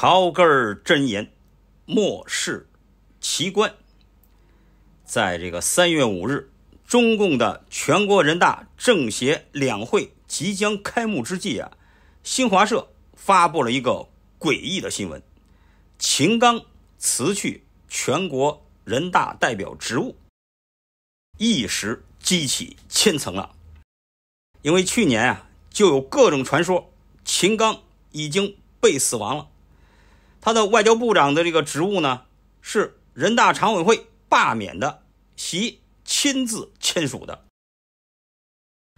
掏根儿真言，末世奇观。在这个三月五日，中共的全国人大政协两会即将开幕之际啊，新华社发布了一个诡异的新闻：秦刚辞去全国人大代表职务，一时激起千层浪。因为去年啊，就有各种传说，秦刚已经被死亡了。他的外交部长的这个职务呢，是人大常委会罢免的，习亲自签署的。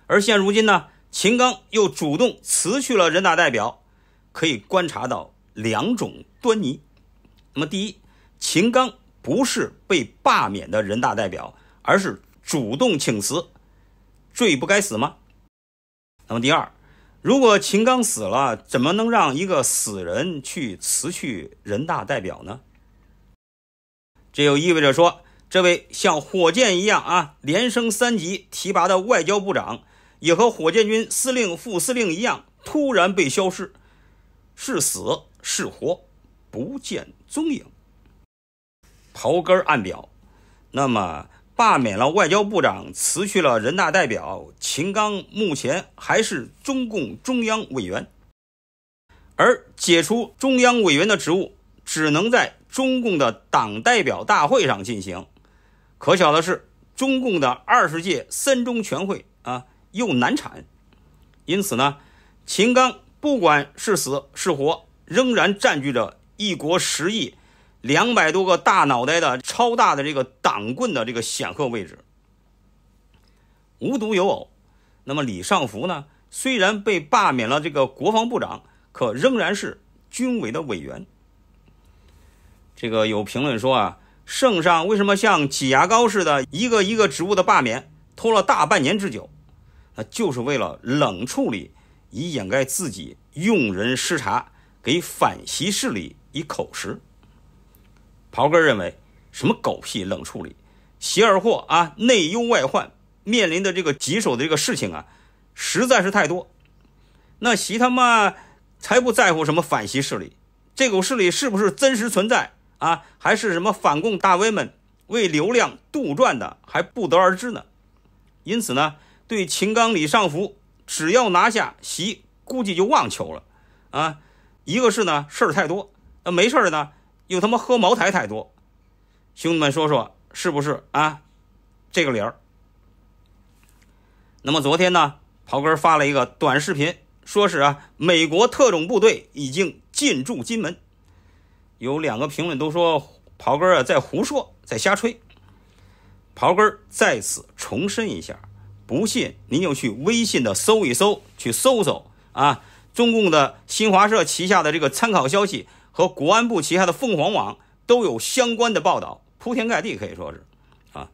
而现如今呢，秦刚又主动辞去了人大代表，可以观察到两种端倪。那么，第一，秦刚不是被罢免的人大代表，而是主动请辞，罪不该死吗？那么，第二。如果秦刚死了，怎么能让一个死人去辞去人大代表呢？这又意味着说，这位像火箭一样啊，连升三级提拔的外交部长，也和火箭军司令、副司令一样，突然被消失，是死是活，不见踪影。刨根儿暗表，那么。罢免了外交部长，辞去了人大代表，秦刚目前还是中共中央委员。而解除中央委员的职务，只能在中共的党代表大会上进行。可巧的是，中共的二十届三中全会啊，又难产。因此呢，秦刚不管是死是活，仍然占据着一国十亿。两百多个大脑袋的超大的这个党棍的这个显赫位置，无独有偶，那么李尚福呢？虽然被罢免了这个国防部长，可仍然是军委的委员。这个有评论说啊，圣上为什么像挤牙膏似的，一个一个职务的罢免，拖了大半年之久？那就是为了冷处理，以掩盖自己用人失察，给反袭势力以口实。袍哥认为，什么狗屁冷处理，习二货啊！内忧外患面临的这个棘手的这个事情啊，实在是太多。那习他妈才不在乎什么反习势力，这股势力是不是真实存在啊，还是什么反共大 V 们为流量杜撰的，还不得而知呢。因此呢，对秦刚、李尚福，只要拿下习，估计就忘球了啊。一个是呢，事儿太多；那没事儿呢。又他妈喝茅台太多，兄弟们说说是不是啊？这个理儿。那么昨天呢，袍哥发了一个短视频，说是啊，美国特种部队已经进驻金门。有两个评论都说袍哥啊在胡说，在瞎吹。袍根在此重申一下，不信您就去微信的搜一搜，去搜搜啊，中共的新华社旗下的这个参考消息。和国安部旗下的凤凰网都有相关的报道，铺天盖地，可以说是啊。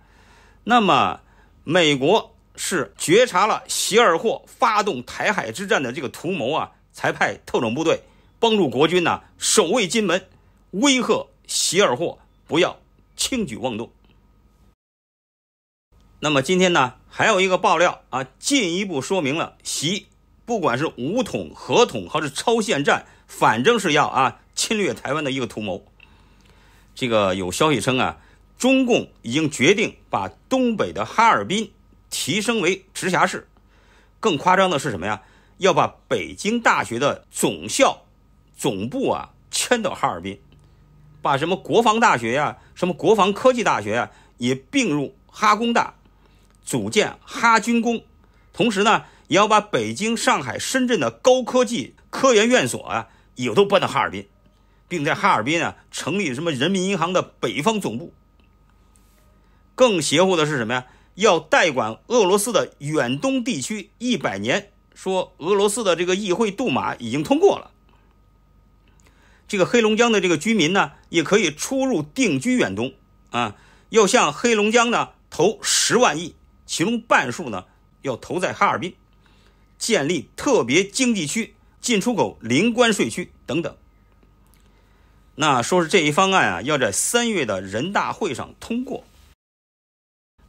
那么美国是觉察了席尔霍发动台海之战的这个图谋啊，才派特种部队帮助国军呢守卫金门，威吓席尔霍不要轻举妄动。那么今天呢，还有一个爆料啊，进一步说明了习不管是武统、合统还是超限战，反正是要啊。侵略台湾的一个图谋，这个有消息称啊，中共已经决定把东北的哈尔滨提升为直辖市。更夸张的是什么呀？要把北京大学的总校、总部啊迁到哈尔滨，把什么国防大学呀、什么国防科技大学呀也并入哈工大，组建哈军工。同时呢，也要把北京、上海、深圳的高科技科研院所啊也都搬到哈尔滨。并在哈尔滨啊成立什么人民银行的北方总部。更邪乎的是什么呀？要代管俄罗斯的远东地区一百年。说俄罗斯的这个议会杜马已经通过了。这个黑龙江的这个居民呢，也可以出入定居远东啊。要向黑龙江呢投十万亿，其中半数呢要投在哈尔滨，建立特别经济区、进出口零关税区等等。那说是这一方案啊，要在三月的人大会上通过。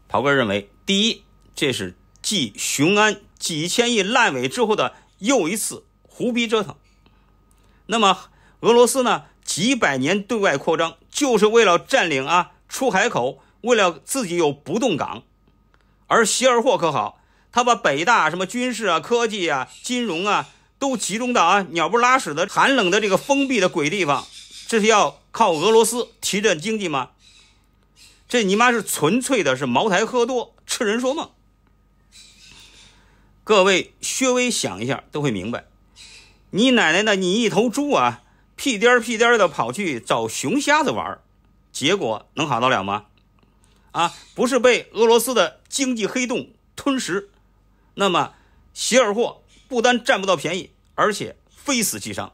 袍哥认为，第一，这是继雄安几千亿烂尾之后的又一次胡逼折腾。那么，俄罗斯呢？几百年对外扩张就是为了占领啊出海口，为了自己有不动港。而希尔霍可好，他把北大什么军事啊、科技啊、金融啊都集中到啊鸟不拉屎的寒冷的这个封闭的鬼地方。这是要靠俄罗斯提振经济吗？这你妈是纯粹的，是茅台喝多，痴人说梦。各位稍微想一下，都会明白。你奶奶的，你一头猪啊，屁颠屁颠的跑去找熊瞎子玩结果能好得了吗？啊，不是被俄罗斯的经济黑洞吞食，那么西尔货不单占不到便宜，而且非死即伤。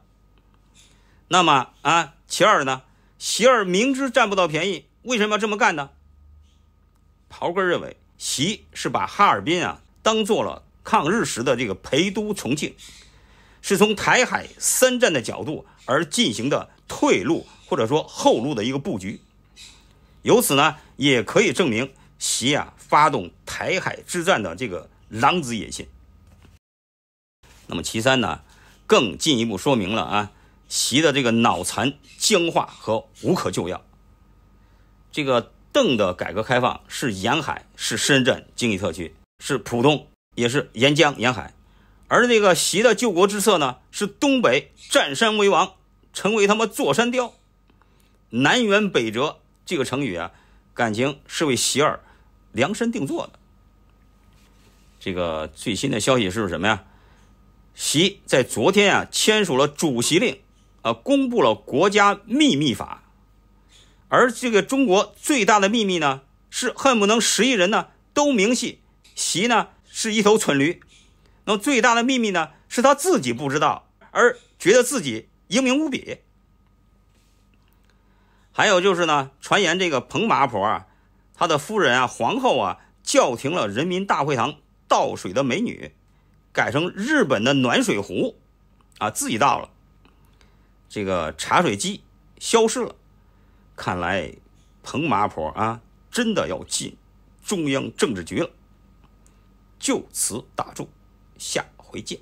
那么啊。其二呢，席二明知占不到便宜，为什么要这么干呢？刨根认为，习是把哈尔滨啊当做了抗日时的这个陪都重庆，是从台海三战的角度而进行的退路或者说后路的一个布局。由此呢，也可以证明习啊发动台海之战的这个狼子野心。那么其三呢，更进一步说明了啊。习的这个脑残僵化和无可救药，这个邓的改革开放是沿海，是深圳经济特区，是浦东，也是沿江沿海；而这个习的救国之策呢，是东北占山为王，成为他妈坐山雕。南辕北辙这个成语啊，感情是为习二量身定做的。这个最新的消息是什么呀？习在昨天啊签署了主席令。呃，公布了国家秘密法，而这个中国最大的秘密呢，是恨不能十亿人呢都明细，习呢是一头蠢驴，那么最大的秘密呢是他自己不知道，而觉得自己英明无比。还有就是呢，传言这个彭麻婆啊，他的夫人啊皇后啊叫停了人民大会堂倒水的美女，改成日本的暖水壶啊自己倒了。这个茶水机消失了，看来彭麻婆啊，真的要进中央政治局了。就此打住，下回见。